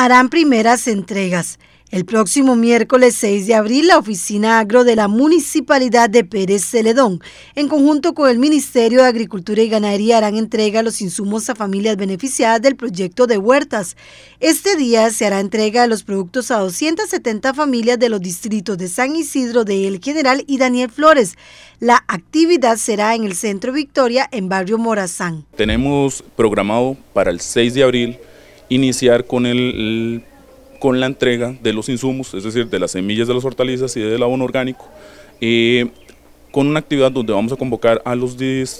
harán primeras entregas. El próximo miércoles 6 de abril, la Oficina Agro de la Municipalidad de Pérez Celedón, en conjunto con el Ministerio de Agricultura y Ganadería, harán entrega a los insumos a familias beneficiadas del proyecto de huertas. Este día se hará entrega de los productos a 270 familias de los distritos de San Isidro de El General y Daniel Flores. La actividad será en el Centro Victoria, en Barrio Morazán. Tenemos programado para el 6 de abril iniciar con, el, con la entrega de los insumos, es decir, de las semillas de las hortalizas y del abono orgánico, eh, con una actividad donde vamos a convocar a, los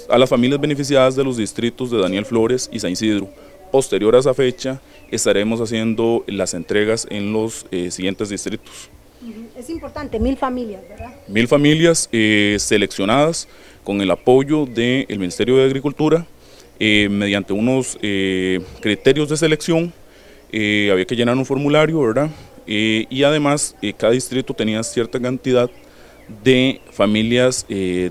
a las familias beneficiadas de los distritos de Daniel Flores y San Isidro. Posterior a esa fecha estaremos haciendo las entregas en los eh, siguientes distritos. Es importante, mil familias, ¿verdad? Mil familias eh, seleccionadas con el apoyo del Ministerio de Agricultura, eh, mediante unos eh, criterios de selección, eh, había que llenar un formulario, ¿verdad? y además cada distrito tenía cierta cantidad de familias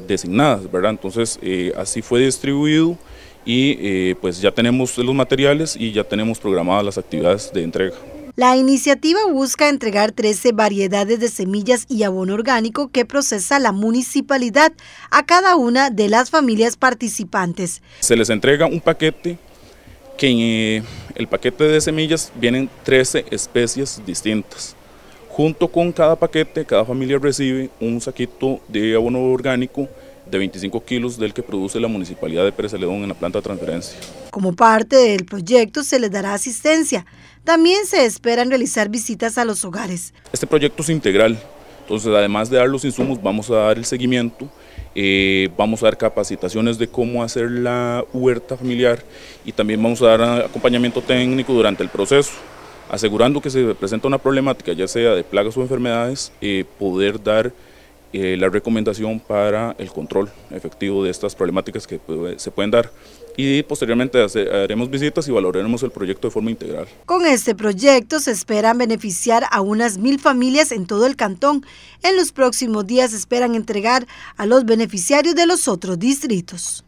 designadas, ¿verdad? Entonces así fue distribuido y pues ya tenemos los materiales y ya tenemos programadas las actividades de entrega. La iniciativa busca entregar 13 variedades de semillas y abono orgánico que procesa la municipalidad a cada una de las familias participantes. Se les entrega un paquete que en eh, el paquete de semillas vienen 13 especies distintas. Junto con cada paquete, cada familia recibe un saquito de abono orgánico de 25 kilos del que produce la municipalidad de Pérez en la planta de transferencia. Como parte del proyecto se les dará asistencia. También se esperan realizar visitas a los hogares. Este proyecto es integral, entonces además de dar los insumos vamos a dar el seguimiento, eh, vamos a dar capacitaciones de cómo hacer la huerta familiar y también vamos a dar acompañamiento técnico durante el proceso asegurando que se presenta una problemática, ya sea de plagas o enfermedades, eh, poder dar eh, la recomendación para el control efectivo de estas problemáticas que se pueden dar y posteriormente haremos visitas y valoraremos el proyecto de forma integral. Con este proyecto se esperan beneficiar a unas mil familias en todo el cantón. En los próximos días esperan entregar a los beneficiarios de los otros distritos.